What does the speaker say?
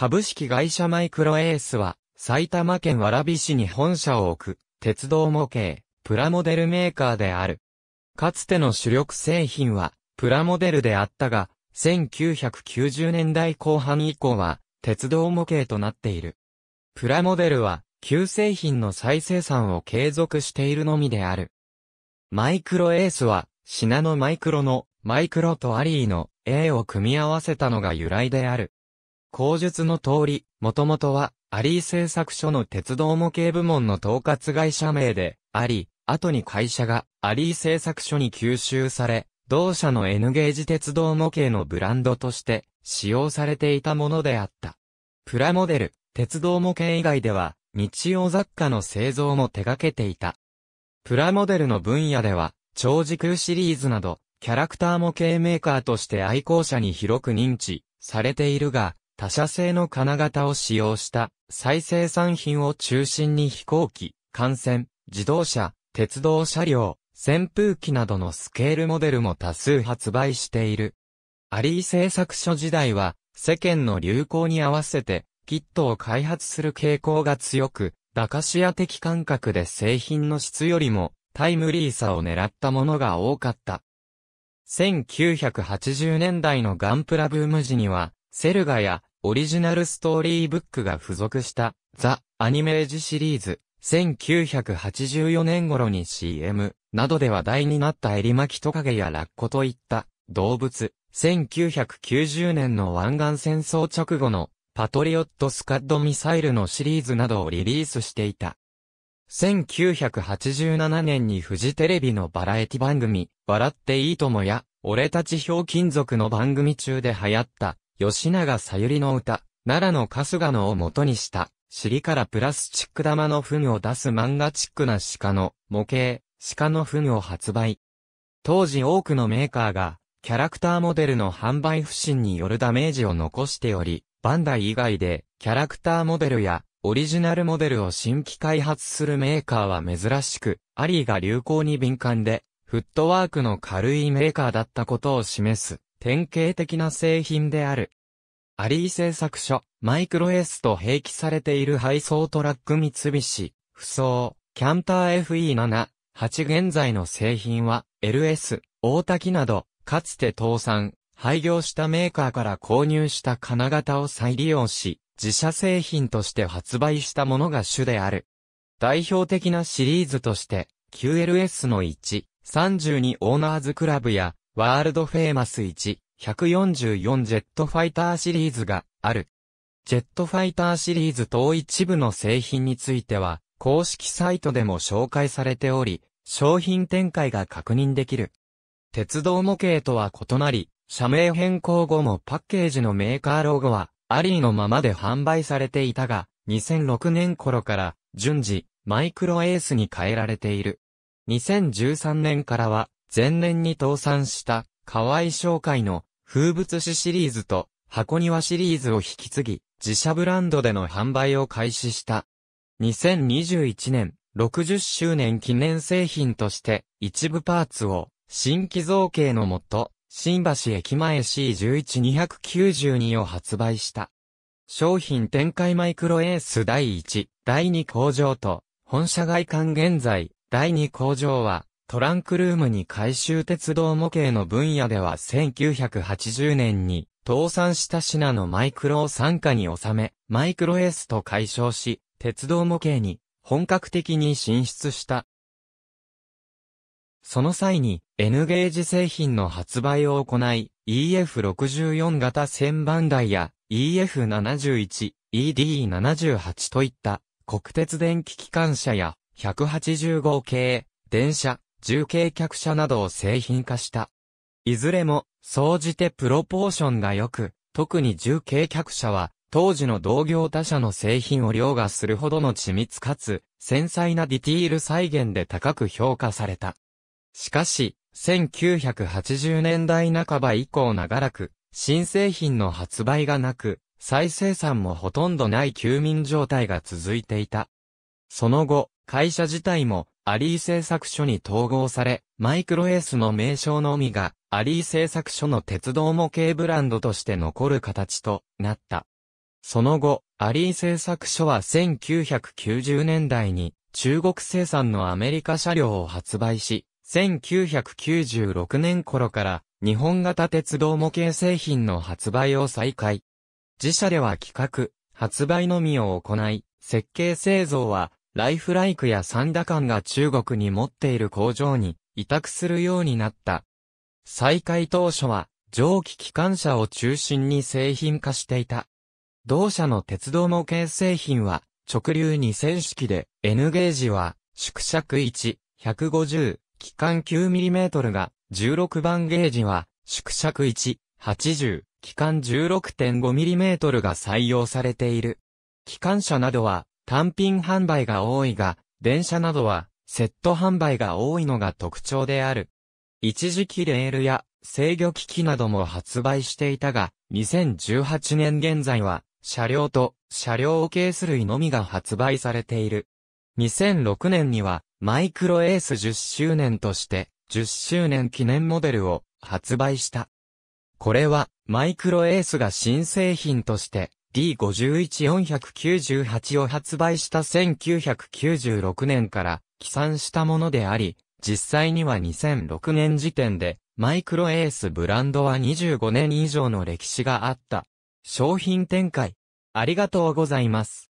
株式会社マイクロエースは、埼玉県蕨市に本社を置く、鉄道模型、プラモデルメーカーである。かつての主力製品は、プラモデルであったが、1990年代後半以降は、鉄道模型となっている。プラモデルは、旧製品の再生産を継続しているのみである。マイクロエースは、品のマイクロの、マイクロとアリーの、A を組み合わせたのが由来である。口述の通り、もともとは、アリー製作所の鉄道模型部門の統括会社名で、あり、後に会社が、アリー製作所に吸収され、同社の N ゲージ鉄道模型のブランドとして、使用されていたものであった。プラモデル、鉄道模型以外では、日用雑貨の製造も手掛けていた。プラモデルの分野では、超時空シリーズなど、キャラクター模型メーカーとして愛好者に広く認知されているが、他社製の金型を使用した再生産品を中心に飛行機、艦船、自動車、鉄道車両、扇風機などのスケールモデルも多数発売している。アリー製作所時代は世間の流行に合わせてキットを開発する傾向が強く、駄菓子屋的感覚で製品の質よりもタイムリーさを狙ったものが多かった。1980年代のガンプラブーム時には、セルガやオリジナルストーリーブックが付属したザ・アニメージシリーズ1984年頃に CM などで話題になったエリマキトカゲやラッコといった動物1990年の湾岸戦争直後のパトリオットスカッドミサイルのシリーズなどをリリースしていた。1987年にフジテレビのバラエティ番組、笑っていいともや、俺たちひょう金属の番組中で流行った、吉永さゆりの歌、奈良の春日のを元にした、尻からプラスチック玉の糞を出す漫画チックな鹿の模型、鹿の糞を発売。当時多くのメーカーが、キャラクターモデルの販売不振によるダメージを残しており、バンダイ以外で、キャラクターモデルや、オリジナルモデルを新規開発するメーカーは珍しく、アリーが流行に敏感で、フットワークの軽いメーカーだったことを示す。典型的な製品である。アリー製作所、マイクロ S と併記されている配送トラック三菱、不装、キャンター FE7、8現在の製品は、LS、大滝など、かつて倒産、廃業したメーカーから購入した金型を再利用し、自社製品として発売したものが主である。代表的なシリーズとして、QLS の1、32オーナーズクラブや、ワールドフェーマス1、144ジェットファイターシリーズがある。ジェットファイターシリーズ等一部の製品については、公式サイトでも紹介されており、商品展開が確認できる。鉄道模型とは異なり、社名変更後もパッケージのメーカーロゴは、アリーのままで販売されていたが、2006年頃から、順次、マイクロエースに変えられている。2013年からは、前年に倒産した河合商会の風物詩シリーズと箱庭シリーズを引き継ぎ、自社ブランドでの販売を開始した。2021年60周年記念製品として一部パーツを新規造形のもと、新橋駅前 C11292 を発売した。商品展開マイクロエース第1、第2工場と、本社外観現在、第2工場は、トランクルームに改修鉄道模型の分野では1980年に倒産したシナのマイクロを傘下に収め、マイクロエースと解消し、鉄道模型に本格的に進出した。その際に N ゲージ製品の発売を行い、EF64 型1000番台や EF71、ED78 といった国鉄電気機関車や185系電車、重軽客車などを製品化した。いずれも、総じてプロポーションが良く、特に重軽客車は、当時の同業他社の製品を凌駕するほどの緻密かつ、繊細なディティール再現で高く評価された。しかし、1980年代半ば以降長らく、新製品の発売がなく、再生産もほとんどない休眠状態が続いていた。その後、会社自体もアリー製作所に統合され、マイクロエースの名称のみが、アリー製作所の鉄道模型ブランドとして残る形となった。その後、アリー製作所は1990年代に中国生産のアメリカ車両を発売し、1996年頃から日本型鉄道模型製品の発売を再開。自社では企画、発売のみを行い、設計製造はライフライクやサンダカンが中国に持っている工場に委託するようになった。再開当初は、蒸気機関車を中心に製品化していた。同社の鉄道模型製品は、直流2線式で、N ゲージは、縮尺1、150、機関 9mm が、16番ゲージは、縮尺1、80、機関 16.5mm が採用されている。機関車などは、単品販売が多いが、電車などはセット販売が多いのが特徴である。一時期レールや制御機器なども発売していたが、2018年現在は車両と車両をケース類のみが発売されている。2006年にはマイクロエース10周年として10周年記念モデルを発売した。これはマイクロエースが新製品として D51498 を発売した1996年から起算したものであり、実際には2006年時点で、マイクロエースブランドは25年以上の歴史があった。商品展開。ありがとうございます。